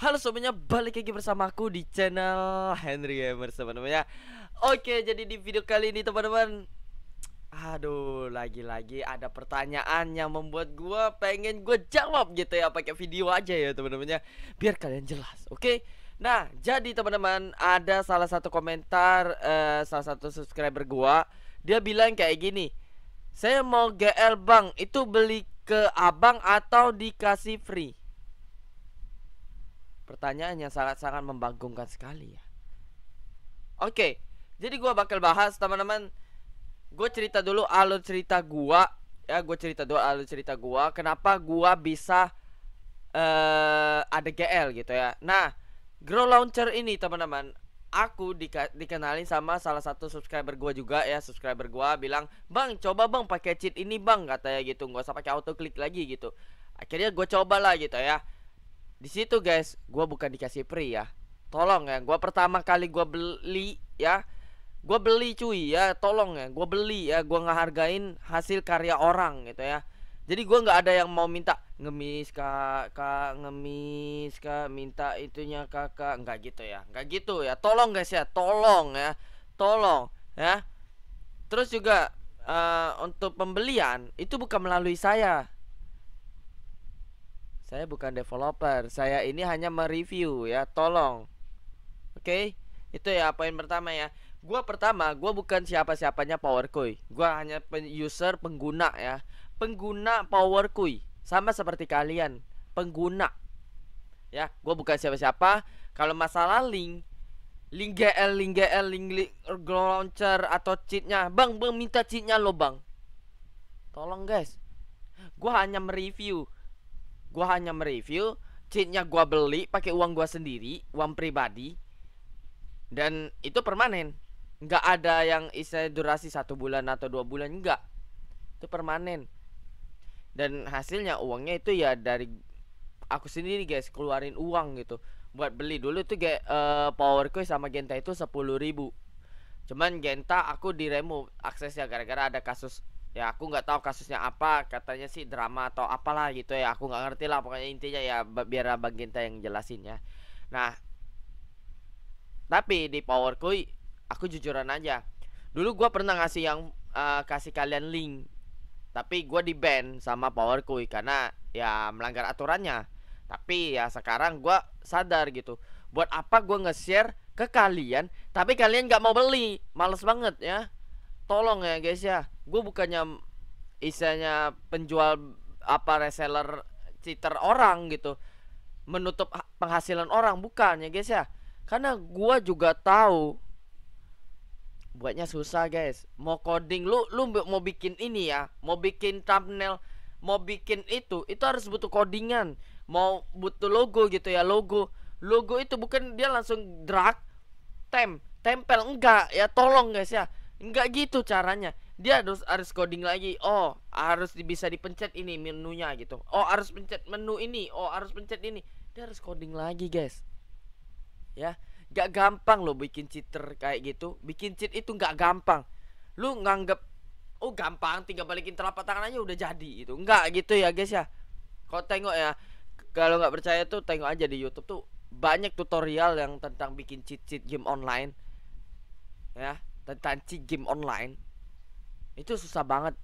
Halo semuanya, balik lagi bersama aku di channel Henry Gamer teman-teman ya Oke, jadi di video kali ini teman-teman Aduh, lagi-lagi ada pertanyaan yang membuat gue pengen gue jawab gitu ya pakai video aja ya teman-teman ya Biar kalian jelas, oke? Nah, jadi teman-teman ada salah satu komentar uh, salah satu subscriber gue Dia bilang kayak gini Saya mau GL Bang, itu beli ke abang atau dikasih free? Pertanyaan yang sangat-sangat membanggungkan sekali ya. Oke, okay, jadi gua bakal bahas teman-teman. Gue cerita dulu alur cerita gua ya, gue cerita dulu alur cerita gua kenapa gua bisa uh, ada GL gitu ya. Nah, grow launcher ini teman-teman aku di, dikenalin sama salah satu subscriber gua juga ya subscriber gua bilang bang coba bang pakai cheat ini bang katanya gitu Gue usah pakai auto klik lagi gitu akhirnya gue coba lah gitu ya di situ guys gue bukan dikasih free ya tolong ya gue pertama kali gue beli ya gue beli cuy ya tolong ya gue beli ya gue nggak hargain hasil karya orang gitu ya jadi gue nggak ada yang mau minta ngemis kak kak ngemis kak minta itunya kakak nggak gitu ya nggak gitu ya tolong guys ya tolong ya tolong ya terus juga uh, untuk pembelian itu bukan melalui saya saya bukan developer, saya ini hanya mereview ya, tolong. Oke, okay? itu ya poin pertama ya. Gua pertama, gua bukan siapa-siapanya koi, Gua hanya user pengguna ya. Pengguna power koi, Sama seperti kalian, pengguna. Ya, gua bukan siapa-siapa. Kalau masalah link link GL, link GL, link, link launcher atau cheatnya, bang, bang minta cheatnya lo bang. Tolong guys, gue hanya mereview gua hanya mereview cheatnya gua beli pakai uang gua sendiri uang pribadi dan itu permanen nggak ada yang istilah durasi satu bulan atau dua bulan enggak itu permanen dan hasilnya uangnya itu ya dari aku sendiri guys keluarin uang gitu buat beli dulu tuh ge, uh, power koi sama genta itu sepuluh ribu cuman genta aku diremove aksesnya gara-gara ada kasus ya aku nggak tahu kasusnya apa katanya sih drama atau apalah gitu ya aku nggak ngerti lah pokoknya intinya ya biar abang Ginta yang jelasin ya nah tapi di power kui aku jujuran aja dulu gue pernah ngasih yang uh, kasih kalian link tapi gue di ban sama power kui karena ya melanggar aturannya tapi ya sekarang gue sadar gitu buat apa gue nge-share ke kalian tapi kalian nggak mau beli males banget ya tolong ya guys ya gue bukannya isanya penjual apa reseller cheater orang gitu menutup penghasilan orang bukan ya guys ya karena gue juga tahu buatnya susah guys mau coding lu lu mau bikin ini ya mau bikin thumbnail mau bikin itu itu harus butuh codingan mau butuh logo gitu ya logo logo itu bukan dia langsung drag tem tempel enggak ya tolong guys ya Enggak gitu caranya. Dia harus harus coding lagi. Oh, harus bisa dipencet ini menunya gitu. Oh, harus pencet menu ini. Oh, harus pencet ini. Dia harus coding lagi, guys. Ya, nggak gampang loh bikin cheater kayak gitu. Bikin cheat itu nggak gampang. Lu nganggep oh gampang tinggal balikin telapak tangan aja udah jadi itu Enggak gitu ya, guys ya. Kau tengok ya. Kalau nggak percaya tuh tengok aja di YouTube tuh banyak tutorial yang tentang bikin cheat-cheat game online. Ya, tentang game online Itu susah banget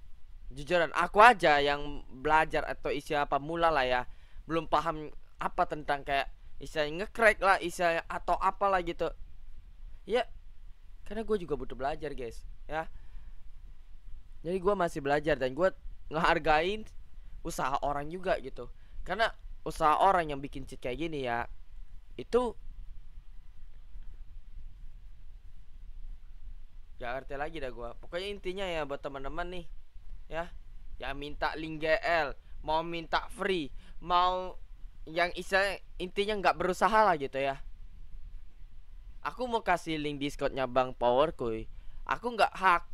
Jujuran aku aja yang belajar atau apa mula lah ya Belum paham apa tentang kayak isi ngecrack lah isya atau apa lah gitu ya karena gue juga butuh belajar guys ya jadi gue masih belajar dan gue ngehargain usaha orang juga gitu karena usaha orang yang bikin cheat kayak gini ya itu Gak ngerti lagi dah gua. Pokoknya intinya ya buat teman-teman nih. Ya. Yang minta link GL, mau minta free, mau yang istilah intinya nggak berusaha lah gitu ya. Aku mau kasih link Discordnya Bang Power kuy. Aku nggak hak.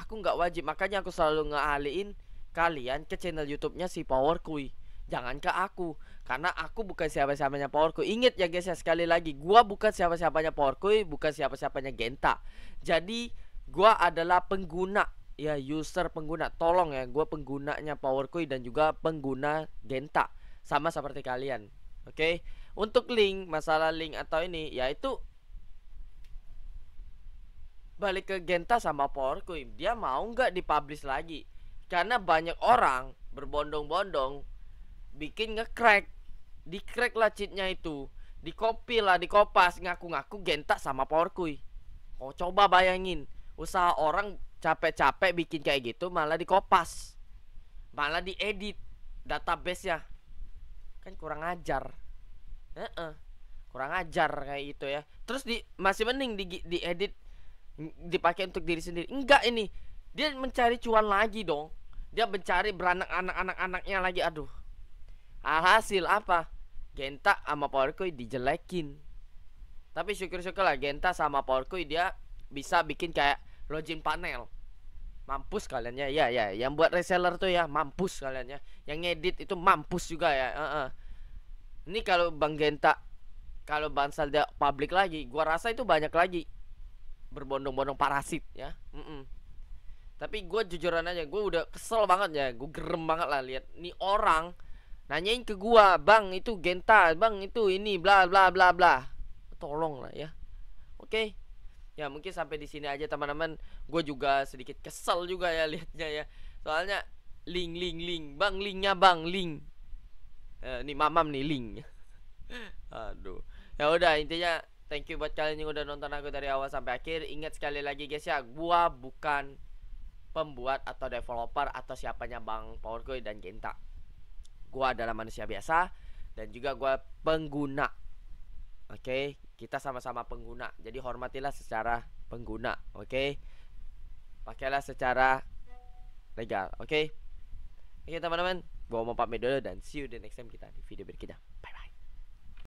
Aku nggak wajib makanya aku selalu ngealiin kalian ke channel YouTube-nya si Power kuy. Jangan ke aku. Karena aku bukan siapa-siapanya Powerkoi Ingat ya guys ya sekali lagi, gua bukan siapa-siapanya Powerkoi bukan siapa-siapanya Genta. Jadi gua adalah pengguna ya user pengguna. Tolong ya, gua penggunanya Powerkoi dan juga pengguna Genta. Sama seperti kalian. Oke. Okay? Untuk link, masalah link atau ini yaitu balik ke Genta sama Powerkoi Dia mau nggak dipublish lagi? Karena banyak orang berbondong-bondong bikin ngecrack di crack lah cheatnya itu di copy lah di kopas ngaku-ngaku gentak sama power kui. oh coba bayangin usaha orang capek-capek bikin kayak gitu malah di kopas malah diedit database ya kan kurang ajar eh -e, kurang ajar kayak gitu ya terus di masih mending di edit dipakai untuk diri sendiri enggak ini dia mencari cuan lagi dong dia mencari beranak anak anak anaknya lagi aduh alhasil apa Genta sama Powerkoi dijelekin tapi syukur-syukur lah Genta sama Powerkoi dia bisa bikin kayak login panel mampus kalian ya ya ya yang buat reseller tuh ya mampus kalian ya yang ngedit itu mampus juga ya uh -uh. ini kalau Bang Genta kalau Bansal dia publik lagi gua rasa itu banyak lagi berbondong-bondong parasit ya mm -mm. tapi gua jujuran aja gue udah kesel banget ya gua gerem banget lah lihat nih orang nanyain ke gua bang itu genta bang itu ini bla bla bla bla tolong lah ya oke okay? ya mungkin sampai di sini aja teman-teman gue juga sedikit kesel juga ya liatnya ya soalnya ling ling ling bang lingnya bang ling eh, nih mamam nih ling aduh ya udah intinya thank you buat kalian yang udah nonton aku dari awal sampai akhir ingat sekali lagi guys ya gua bukan pembuat atau developer atau siapanya bang powercoin dan genta gue adalah manusia biasa dan juga gue pengguna oke okay? kita sama-sama pengguna jadi hormatilah secara pengguna oke okay? pakailah secara legal oke okay? oke okay, teman-teman gue mau pamit dulu dan see you the next time kita di video berikutnya